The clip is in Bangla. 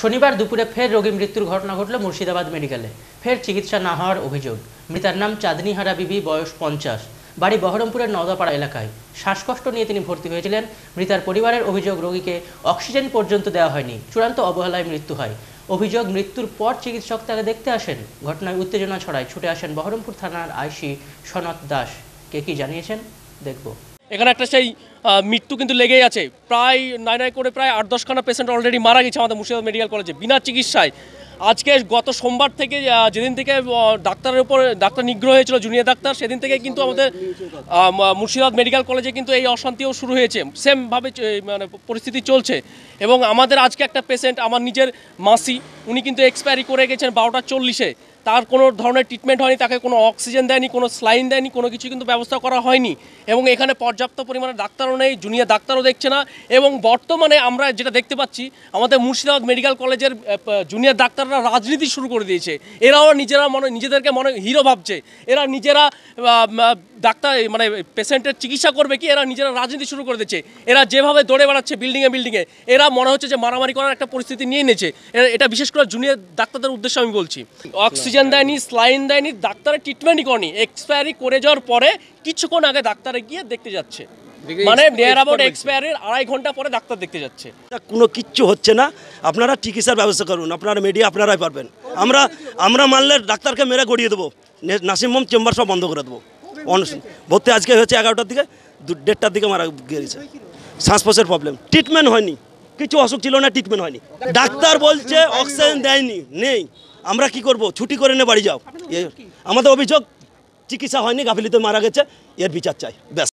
শনিবার দুপুরে ফের রোগী মৃত্যুর ঘটনা ঘটল মুর্শিদাবাদ মেডিকেলে ফের চিকিৎসা না হওয়ার অভিযোগ মৃতার নাম চাঁদনিহারা বিবি বয়স পঞ্চাশ বাড়ি বহরমপুরের নওদাপাড়া এলাকায় শ্বাসকষ্ট নিয়ে তিনি ভর্তি হয়েছিলেন মৃতার পরিবারের অভিযোগ রোগীকে অক্সিজেন পর্যন্ত দেওয়া হয়নি চূড়ান্ত অবহেলায় মৃত্যু হয় অভিযোগ মৃত্যুর পর চিকিৎসক তাকে দেখতে আসেন ঘটনায় উত্তেজনা ছড়ায় ছুটে আসেন বহরমপুর থানার আইসি সনৎ দাস কে কি জানিয়েছেন দেখব এখানে একটা সেই মৃত্যু কিন্তু লেগেই আছে প্রায় নয় নয় করে প্রায় আট দশখানা পেশেন্ট অলরেডি মারা গেছে আমাদের মুর্শিদাবাদ মেডিকেল কলেজে বিনা চিকিৎসায় আজকে গত সোমবার থেকে যেদিন থেকে ডাক্তারের উপর ডাক্তার নিগ্রহ হয়েছিল জুনিয়র ডাক্তার সেদিন থেকে কিন্তু আমাদের মুর্শিদাবাদ মেডিকেল কলেজে কিন্তু এই অশান্তিও শুরু হয়েছে সেমভাবে মানে পরিস্থিতি চলছে এবং আমাদের আজকে একটা পেশেন্ট আমার নিজের মাসি উনি কিন্তু এক্সপায়ারি করে গেছেন বারোটা চল্লিশে তার কোনো ধরনের ট্রিটমেন্ট হয়নি তাকে কোনো অক্সিজেন দেয়নি কোনো স্লাইন দেয়নি কোনো কিছু কিন্তু ব্যবস্থা করা হয়নি এবং এখানে পর্যাপ্ত পরিমাণে ডাক্তারও নেই জুনিয়র ডাক্তারও দেখছে না এবং বর্তমানে আমরা যেটা দেখতে পাচ্ছি আমাদের মুর্শিদাবাদ মেডিকেল কলেজের জুনিয়র ডাক্তাররা রাজনীতি শুরু করে দিয়েছে এরাও নিজেরা মনে নিজেদেরকে মনে হিরো ভাবছে এরা নিজেরা ডাক্তার মানে পেশেন্টের চিকিৎসা করবে কি এরা নিজেরা রাজনীতি শুরু করে দিচ্ছে এরা যেভাবে দৌড়ে বেড়াচ্ছে বিল্ডিংয়ে বিল্ডিংয়ে এরা মনে হচ্ছে যে মারামারি করার একটা পরিস্থিতি নিয়ে নিয়েছে এটা বিশেষ করে জুনিয়র ডাক্তারদের উদ্দেশ্যে আমি বলছি অক্সিজেন দেয়নি স্লাইন দেয়নি ডাক্তারের ট্রিটমেন্টই করেনি এক্সপায়ারি করে যাওয়ার পরে কিছুক্ষণ আগে ডাক্তারে গিয়ে দেখতে যাচ্ছে মানে নিয়ার অ্যাবাউট এক্সপায়ারের আড়াই ঘন্টা পরে ডাক্তার দেখতে যাচ্ছে কোনো কিচ্ছু হচ্ছে না আপনারা চিকিৎসার ব্যবস্থা করুন আপনারা মিডিয়া আপনারাই পারবেন আমরা আমরা মানলে ডাক্তারকে মেরে গড়িয়ে দেবো নাসিমম চেম্বার সব বন্ধ করে দেবো ভর্তি আজকে হয়েছে এগারোটার দিকে দেড়টার দিকে মারা গিয়েছে শ্বাসপ্রশ্বাসের প্রবলেম ট্রিটমেন্ট হয়নি কিছু অসুখ ছিল না ট্রিটমেন্ট হয়নি ডাক্তার বলছে অক্সিজেন দেয়নি নেই আমরা কি করব ছুটি করে নিয়ে বাড়ি যাও আমাদের অভিযোগ চিকিৎসা হয়নি গাফিলিতে মারা গেছে এর বিচার চাই ব্যাস